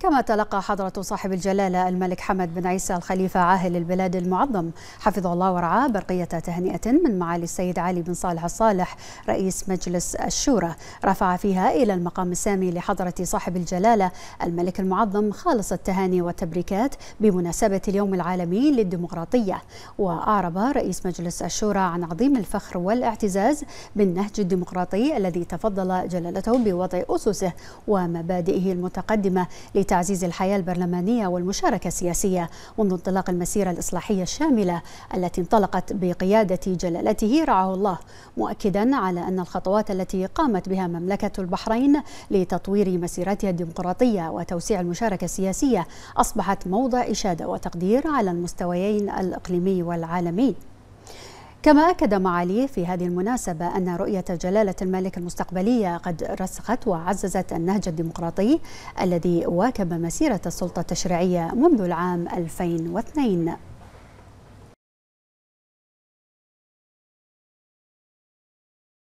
كما تلقى حضرة صاحب الجلالة الملك حمد بن عيسى الخليفة عاهل البلاد المعظم حفظه الله ورعاه برقية تهنئة من معالي السيد علي بن صالح الصالح رئيس مجلس الشورى رفع فيها إلى المقام السامي لحضرة صاحب الجلالة الملك المعظم خالص التهاني والتبريكات بمناسبة اليوم العالمي للديمقراطية وأعرب رئيس مجلس الشورى عن عظيم الفخر والاعتزاز بالنهج الديمقراطي الذي تفضل جلالته بوضع أسسه ومبادئه المتقدمة لتعزيز الحياة البرلمانية والمشاركة السياسية منذ انطلاق المسيرة الإصلاحية الشاملة التي انطلقت بقيادة جلالته رعاه الله مؤكدا على أن الخطوات التي قامت بها مملكة البحرين لتطوير مسيرتها الديمقراطية وتوسيع المشاركة السياسية أصبحت موضع إشادة وتقدير على المستويين الإقليمي والعالمي كما أكد معاليه في هذه المناسبة أن رؤية جلالة الملك المستقبلية قد رسخت وعززت النهج الديمقراطي الذي واكب مسيرة السلطة التشريعية منذ العام 2002